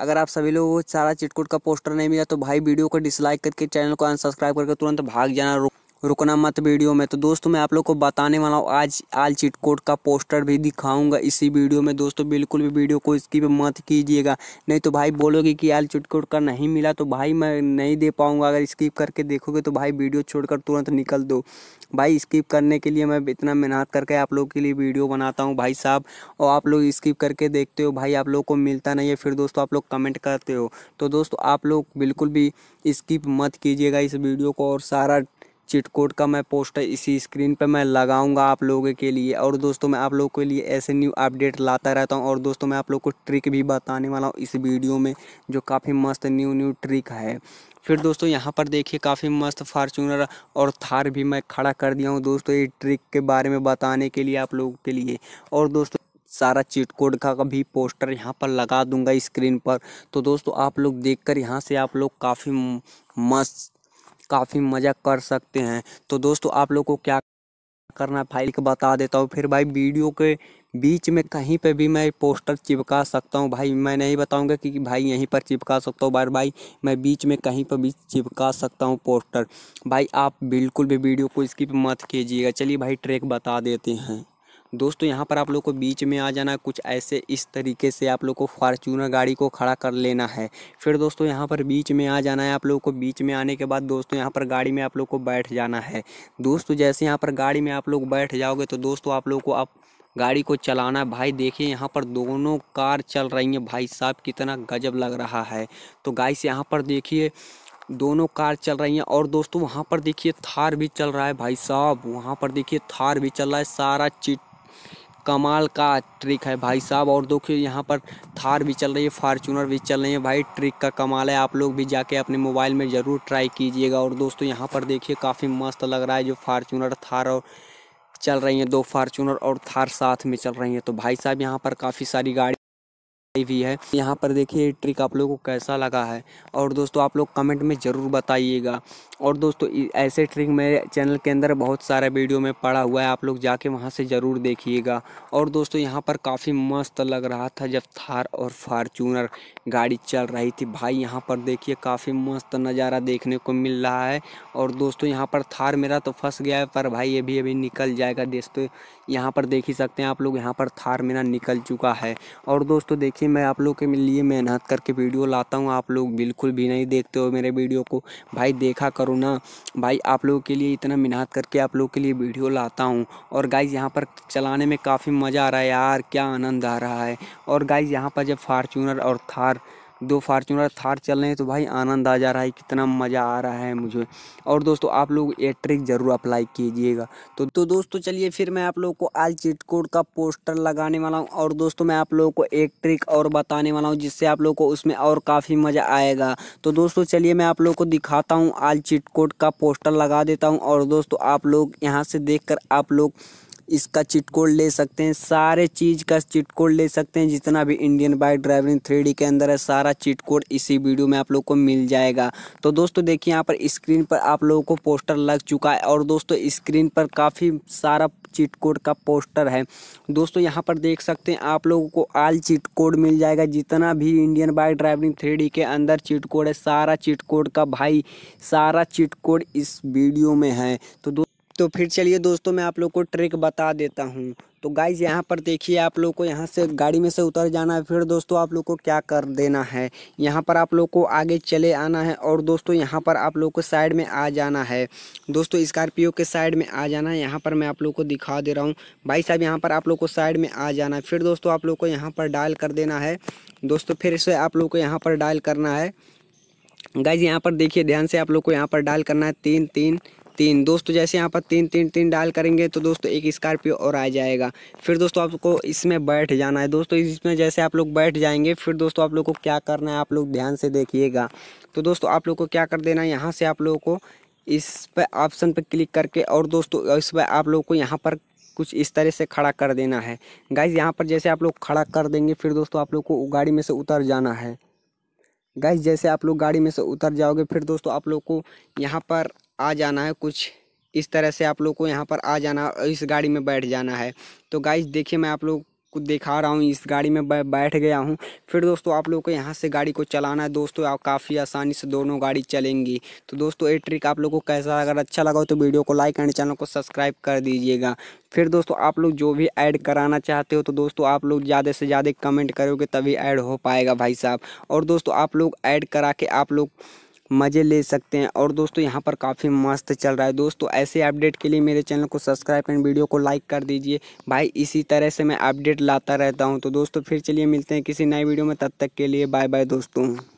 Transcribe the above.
अगर आप सभी लोगों को सारा चिटकुट का पोस्टर नहीं मिला तो भाई वीडियो को डिसलाइक करके चैनल को अनसब्सक्राइब करके तुरंत भाग जाना रुक रुकना मत वीडियो में तो दोस्तों मैं आप लोग को बताने वाला हूँ आज आल चिट कोड का पोस्टर भी दिखाऊंगा इसी वीडियो में दोस्तों बिल्कुल भी वीडियो को स्किप मत कीजिएगा नहीं तो भाई बोलोगे कि आल चिट कोड का नहीं मिला तो भाई मैं नहीं दे पाऊँगा अगर स्किप करके देखोगे तो भाई वीडियो छोड़कर तुरंत निकल दो भाई स्किप करने के लिए मैं इतना मेहनत करके आप लोग के लिए वीडियो बनाता हूँ भाई साहब और आप लोग स्किप करके देखते हो भाई आप लोग को मिलता नहीं है फिर दोस्तों आप लोग कमेंट करते हो तो दोस्तों आप लोग बिल्कुल भी स्किप मत कीजिएगा इस वीडियो को और सारा चिट कोड का मैं पोस्टर इसी स्क्रीन पर मैं लगाऊंगा आप लोगों के लिए और दोस्तों मैं आप लोगों के लिए ऐसे न्यू अपडेट लाता रहता हूं और दोस्तों मैं आप लोग को ट्रिक भी बताने वाला हूं इस वीडियो में जो काफ़ी मस्त न्यू न्यू ट्रिक है फिर दोस्तों यहाँ पर देखिए काफ़ी मस्त फार्चूनर और थार भी मैं खड़ा कर दिया हूँ दोस्तों ये ट्रिक के बारे में बताने के लिए आप लोगों के लिए और दोस्तों सारा चिट कोड का भी पोस्टर यहाँ पर लगा दूंगा स्क्रीन पर तो दोस्तों आप लोग देखकर यहाँ से आप लोग काफ़ी मस्त काफ़ी मज़ा कर सकते हैं तो दोस्तों आप लोग को क्या करना फाइल के बता देता हूँ फिर भाई वीडियो के बीच में कहीं पे भी मैं पोस्टर चिपका सकता हूँ भाई मैं नहीं बताऊँगा कि भाई यहीं पर चिपका सकता हूँ बार भाई मैं बीच में कहीं पर भी चिपका सकता हूँ पोस्टर भाई आप बिल्कुल भी वीडियो को स्किप मत कीजिएगा चलिए भाई ट्रैक बता देते हैं दोस्तों यहाँ पर आप लोग को बीच में आ जाना कुछ ऐसे इस तरीके से आप लोग को फार्चूनर गाड़ी को खड़ा कर लेना है फिर दोस्तों यहाँ पर बीच में आ जाना है आप लोग को बीच में आने के बाद दोस्तों यहाँ पर गाड़ी में आप लोग को बैठ जाना है दोस्तों जैसे यहाँ पर गाड़ी में आप लोग बैठ जाओगे तो दोस्तों आप लोग को आप गाड़ी को चलाना भाई देखिए यहाँ पर दोनों कार चल रही हैं भाई साहब कितना गजब लग रहा है तो गाइस यहाँ पर देखिए दोनों कार चल रही हैं और दोस्तों वहाँ पर देखिए थार भी चल रहा है भाई साहब वहाँ पर देखिए थार भी चल रहा है सारा चिट कमाल का ट्रिक है भाई साहब और देखिए यहाँ पर थार भी चल रही है फार्चूनर भी चल रही है भाई ट्रिक का कमाल है आप लोग भी जाके अपने मोबाइल में ज़रूर ट्राई कीजिएगा और दोस्तों यहाँ पर देखिए काफ़ी मस्त लग रहा है जो फार्चूनर थार और चल रही हैं दो फार्चूनर और थार साथ में चल रही हैं तो भाई साहब यहाँ पर काफ़ी सारी गाड़ी भी है यहाँ पर देखिए ट्रिक आप लोगों को कैसा लगा है और दोस्तों आप लोग कमेंट में ज़रूर बताइएगा और दोस्तों ऐसे ट्रिक मेरे चैनल के अंदर बहुत सारे वीडियो में पड़ा हुआ है आप लोग जाके वहाँ से ज़रूर देखिएगा और दोस्तों यहाँ पर काफ़ी मस्त लग रहा था जब थार और फार्चूनर गाड़ी चल रही थी भाई यहाँ पर देखिए काफ़ी मस्त नज़ारा देखने को मिल रहा है और दोस्तों यहाँ पर थार मेरा तो फंस गया है पर भाई अभी अभी निकल जाएगा दोस्तों यहाँ पर देख ही सकते हैं आप लोग यहाँ पर थार मेरा निकल चुका है और दोस्तों देखिए देखिए मैं आप लोग के लिए मेहनत करके वीडियो लाता हूँ आप लोग बिल्कुल भी नहीं देखते हो मेरे वीडियो को भाई देखा करो ना भाई आप लोगों के लिए इतना मेहनत करके आप लोग के लिए वीडियो लाता हूँ और गाइज यहाँ पर चलाने में काफ़ी मज़ा आ रहा है यार क्या आनंद आ रहा है और गाइज यहाँ पर जब फार्चूनर और थार दो फार्चूनर थार चल रहे हैं तो भाई आनंद आ जा रहा है कितना मज़ा आ रहा है मुझे और दोस्तों आप लोग ये ट्रिक ज़रूर अप्लाई कीजिएगा तो तो दोस्तों चलिए फिर मैं आप लोगों को आज चिट कोड का पोस्टर लगाने वाला हूँ और दोस्तों मैं आप लोगों को एक ट्रिक और बताने वाला हूँ जिससे आप लोग को उसमें और काफ़ी मज़ा आएगा तो दोस्तों चलिए मैं आप लोग को दिखाता हूँ आज चिट कोड का पोस्टर लगा देता हूँ और दोस्तों आप लोग यहाँ से देख आप लोग इसका चिट कोड ले सकते हैं सारे चीज़ का चिट कोड ले सकते हैं जितना भी इंडियन बाइक ड्राइविंग थ्री के अंदर है सारा चिट कोड इसी वीडियो में आप लोग को मिल जाएगा तो दोस्तों देखिए यहाँ पर स्क्रीन पर आप लोगों को पोस्टर लग चुका है और दोस्तों स्क्रीन पर काफ़ी सारा चिट कोड का पोस्टर है दोस्तों यहाँ पर देख सकते हैं आप लोगों को आल चिट कोड मिल जाएगा जितना भी इंडियन बाइक ड्राइविंग थ्री के अंदर चिट कोड है सारा चिट कोड का भाई सारा चिट कोड इस वीडियो में है तो तो फिर चलिए दोस्तों मैं आप लोग को ट्रिक बता देता हूँ तो गाइज यहाँ पर देखिए आप लोग को यहाँ से गाड़ी में से उतर जाना है फिर दोस्तों आप लोग को क्या कर देना है यहाँ पर आप लोग को आगे चले आना है और दोस्तों यहाँ पर आप लोग को साइड में आ जाना है दोस्तों स्कॉर्पियो के साइड में आ जाना है यहाँ पर मैं आप लोग को दिखा दे रहा हूँ भाई साहब यहाँ पर आप लोग को साइड में आ जाना है फिर दोस्तों आप लोग को यहाँ पर डायल कर देना है दोस्तों फिर से आप लोग को यहाँ पर डायल करना है गाइज यहाँ पर देखिए ध्यान से आप लोग को यहाँ पर डायल करना है तीन तीन तीन दोस्तों जैसे यहाँ पर तीन तीन तीन डाल करेंगे तो दोस्तों एक स्कॉर्पियो और आ जाएगा फिर दोस्तों आपको इसमें बैठ जाना है दोस्तों इसमें जैसे आप लोग बैठ जाएंगे फिर दोस्तों आप लोग को क्या करना है आप लोग ध्यान से देखिएगा तो दोस्तों आप लोग को क्या कर देना है यहाँ से आप लोगों को इस पर ऑप्शन पर क्लिक करके और दोस्तों इस पर आप लोग को यहाँ पर कुछ इस तरह से खड़ा कर देना है गाइज यहाँ पर जैसे आप लोग खड़ा कर देंगे फिर दोस्तों आप लोग को गाड़ी में से उतर जाना है गाइज जैसे आप लोग गाड़ी में से उतर जाओगे फिर दोस्तों आप लोग को यहाँ पर आ जाना है कुछ इस तरह से आप लोग को यहाँ पर आ जाना इस गाड़ी में बैठ जाना है तो गाइस देखिए मैं आप लोग को दिखा रहा हूँ इस गाड़ी में बैठ गया हूँ फिर दोस्तों आप लोग को यहाँ से गाड़ी को चलाना है दोस्तों आप काफ़ी आसानी से दोनों गाड़ी चलेंगी तो दोस्तों ये ट्रिक आप लोग को कैसा अगर अच्छा लगा हो तो वीडियो को लाइक एंड चैनल को सब्सक्राइब कर दीजिएगा फिर दोस्तों आप लोग जो भी ऐड कराना चाहते हो तो दोस्तों आप लोग ज़्यादा से ज़्यादा कमेंट करोगे तभी ऐड हो पाएगा भाई साहब और दोस्तों आप लोग ऐड करा के आप लोग मज़े ले सकते हैं और दोस्तों यहाँ पर काफ़ी मस्त चल रहा है दोस्तों ऐसे अपडेट के लिए मेरे चैनल को सब्सक्राइब एंड वीडियो को लाइक कर दीजिए भाई इसी तरह से मैं अपडेट लाता रहता हूँ तो दोस्तों फिर चलिए मिलते हैं किसी नए वीडियो में तब तक के लिए बाय बाय दोस्तों